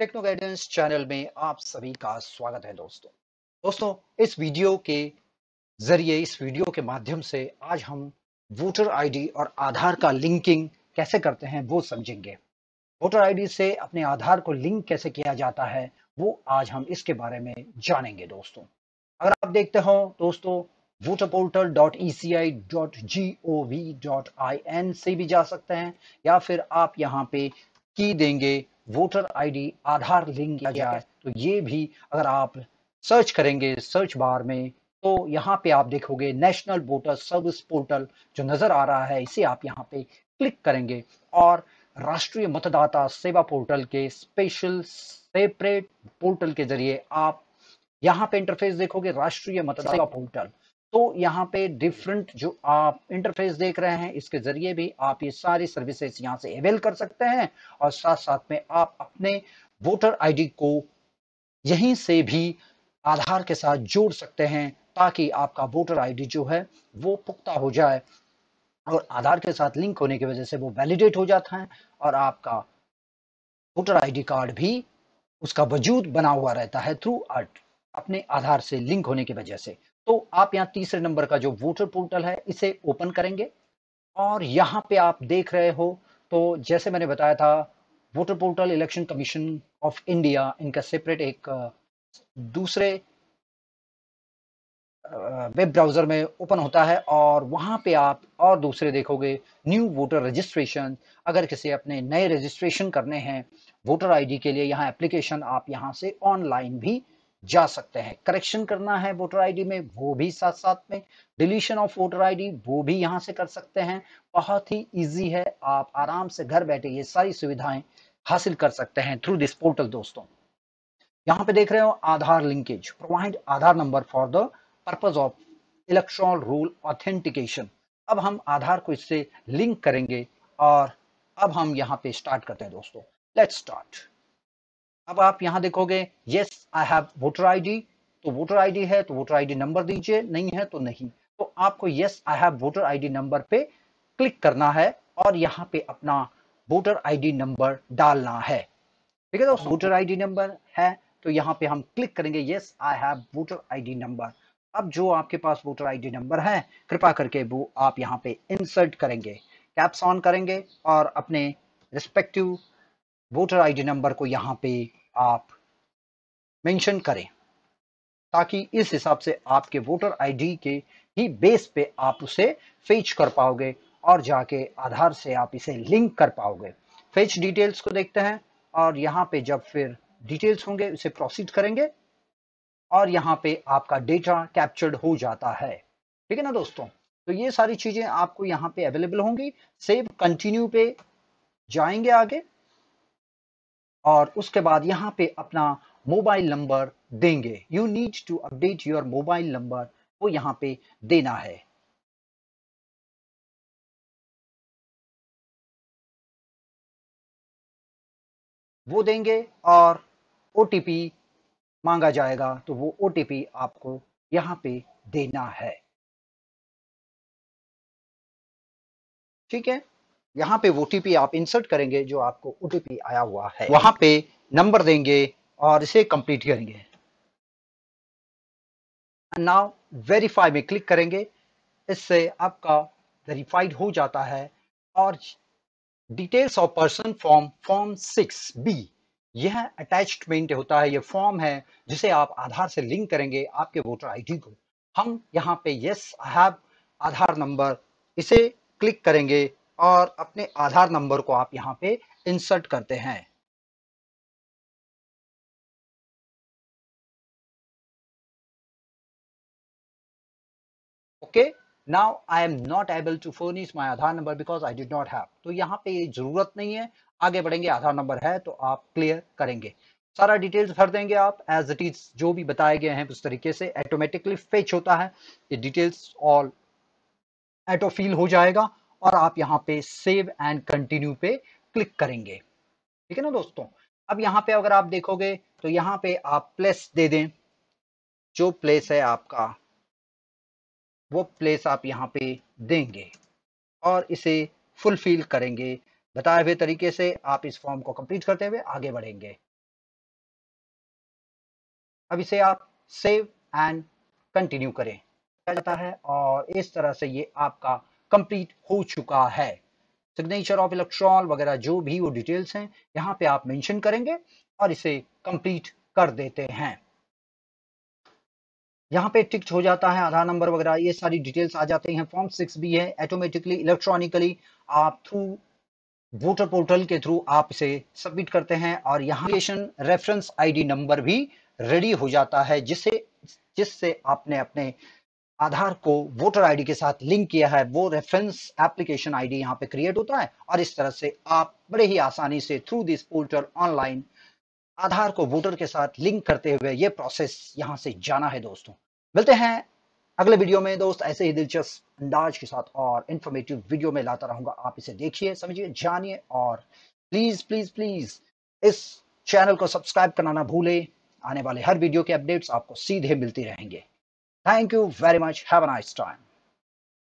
Techno guidance channel में आप सभी का स्वागत है दोस्तों दोस्तों इस वीडियो के जरिए इस वीडियो के माध्यम से आज हम वोटर आईडी और आधार का लिंकिंग कैसे करते हैं वो समझेंगे वोटर आईडी से अपने आधार को लिंक कैसे किया जाता है वो आज हम इसके बारे में जानेंगे दोस्तों अगर आप देखते हो दोस्तों voter portal dot E C I dot G O V dot I N से भी जा सकते हैं या फिर आप यहाँ पे की देंगे वोटर आईडी आधार लिंक किया गया है तो ये भी अगर आप सर्च करेंगे सर्च बार में तो यहाँ पे आप देखोगे नेशनल वोटर सर्विस पोर्टल जो नजर आ रहा है इसे आप यहाँ पे क्लिक करेंगे और राष्ट्रीय मतदाता सेवा पोर्टल के स्पेशल सेपरेट पोर्टल के जरिए आप यहाँ पे इंटरफेस देखोगे राष्ट्रीय मतदाता पोर्टल तो यहाँ पे डिफरेंट जो आप इंटरफेस देख रहे हैं इसके जरिए भी आप ये सारी सर्विसेज यहाँ से अवेल कर सकते हैं और साथ साथ में आप अपने वोटर आईडी को यहीं से भी आधार के साथ जोड़ सकते हैं ताकि आपका वोटर आईडी जो है वो पुख्ता हो जाए और आधार के साथ लिंक होने की वजह से वो वैलिडेट हो जाता है और आपका वोटर आईडी कार्ड भी उसका वजूद बना हुआ रहता है थ्रू अपने आधार से लिंक होने की वजह से तो आप यहाँ तीसरे नंबर का जो वोटर पोर्टल है इसे ओपन करेंगे और यहाँ पे आप देख रहे हो तो जैसे मैंने बताया था voter portal election commission of India इनका सेपरेट एक दूसरे वेब ब्राउज़र में ओपन होता है और वहां पे आप और दूसरे देखोगे न्यू वोटर रजिस्ट्रेशन अगर किसी अपने नए रजिस्ट्रेशन करने हैं वोटर आईडी के लिए यहाँ एप्लीकेशन आप यहाँ से ऑनलाइन भी जा सकते हैं करेक्शन करना है वोटर आईडी में वो भी साथ साथ में डिलीशन ऑफ वोटर आईडी वो भी यहां से कर सकते हैं बहुत ही इजी है आप आराम से घर बैठे ये सारी सुविधाएं हासिल कर सकते हैं थ्रू दिस पोर्टल दोस्तों यहाँ पे देख रहे हो Aadhaar linkage provide Aadhaar number for the purpose of electron rule authentication अब हम आधार को इससे लिंक करेंगे और अब हम यहाँ पे स्टार्ट करते हैं दोस्तों लेट स्टार्ट अब आप यहां देखोगे yes I have voter ID तो वोटर आईडी है तो वोटर आईडी नंबर दीजिए नहीं है तो नहीं तो आपको yes I have voter ID number पे क्लिक करना है और यहाँ पे अपना वोटर आईडी नंबर डालना है ठीक है दोस्तों वोटर आईडी नंबर है तो यहाँ पे हम क्लिक करेंगे yes I have voter ID number अब जो आपके पास वोटर आईडी नंबर है कृपा करके वो आप यहाँ पे इंसर्ट करेंगे कैप्स ऑन करेंगे और अपने रिस्पेक्टिव वोटर आईडी नंबर को यहाँ पे आप मेंशन करें ताकि इस हिसाब से आपके वोटर आईडी के ही बेस पे आप उसे फेच कर पाओगे और जाके आधार से आप इसे लिंक कर पाओगे फेच डिटेल्स को देखते हैं और यहाँ पे जब फिर डिटेल्स होंगे उसे प्रोसीड करेंगे और यहाँ पे आपका डेटा कैप्चर्ड हो जाता है ठीक है ना दोस्तों तो ये सारी चीजें आपको यहाँ पे अवेलेबल होंगी सेव कंटिन्यू पे जाएंगे आगे और उसके बाद यहाँ पे अपना मोबाइल नंबर देंगे you need to update your mobile number वो यहाँ पे देना है वो देंगे और ओ मांगा जाएगा तो वो ओ आपको यहाँ पे देना है ठीक है यहाँ पे वो टी आप इंसर्ट करेंगे जो आपको ओ आया हुआ है वहां पे नंबर देंगे और इसे कंप्लीट करेंगे नाउ वेरीफाई में क्लिक करेंगे इससे आपका वेरीफाइड हो जाता है और details of person form form six B यह अटैचमेंट होता है यह फॉर्म है जिसे आप आधार से लिंक करेंगे आपके वोटर आईडी को हम यहाँ पे yes I have Aadhaar number इसे क्लिक करेंगे और अपने आधार नंबर को आप यहाँ पे इंसर्ट करते हैं okay now I am not able to is my Aadhaar number because I did not have तो यहाँ पे ये जरूरत नहीं है आगे बढ़ेंगे आधार नंबर है तो आप क्लियर करेंगे सारा डिटेल्स भर देंगे आप एज इट इज जो भी बताए गए हैं उस तरीके से ऑटोमेटिकली फेच होता है ये डिटेल्स ऑल ऑटोफिल हो जाएगा और आप यहाँ पे सेव एंड कंटिन्यू पे क्लिक करेंगे ठीक है ना दोस्तों अब यहाँ पे अगर आप देखोगे तो यहाँ पे आप प्लेस दे दें जो प्लेस है आपका वो प्लेस आप यहाँ पे देंगे और इसे फुलफिल करेंगे बताए हुए तरीके से आप इस फॉर्म को कंप्लीट करते हुए आगे बढ़ेंगे अब इसे आप सेव एंड कंटिन्यू करें जाता है और इस तरह से ये आपका कंप्लीट हो चुका है सिग्नेचर ऑफ इलेक्ट्रॉन वगैरह जो भी वो डिटेल्स हैं यहाँ पे आप मेंशन करेंगे और इसे कंप्लीट कर देते हैं यहाँ पे टिक्ट हो जाता है आधार नंबर वगैरह ये सारी डिटेल्स आ जाते हैं फॉर्म सिक्स भी है ऑटोमेटिकली इलेक्ट्रॉनिकली आप थ्रू वोटर पोर्टल के थ्रू आप इसे सबमिट करते हैं और यहाँ रेफरेंस आईडी नंबर भी रेडी हो जाता है जिससे जिससे आपने अपने आधार को वोटर आईडी के साथ लिंक किया है वो रेफरेंस एप्लीकेशन आईडी यहाँ पे क्रिएट होता है और इस तरह से आप बड़े ही आसानी से through this portal online Aadhaar को वोटर के साथ लिंक करते हुए ये प्रोसेस यहाँ से जाना है दोस्तों मिलते हैं अगले वीडियो में दोस्त ऐसे ही दिलचस्प अंदाज के साथ और इन्फॉर्मेटिव वीडियो में लाता रहूंगा आप इसे देखिए समझिए जानिए और प्लीज प्लीज प्लीज इस चैनल को सब्सक्राइब करना ना भूले आने वाले हर वीडियो के अपडेट्स आपको सीधे मिलती रहेंगे Thank you very much. Have a nice time.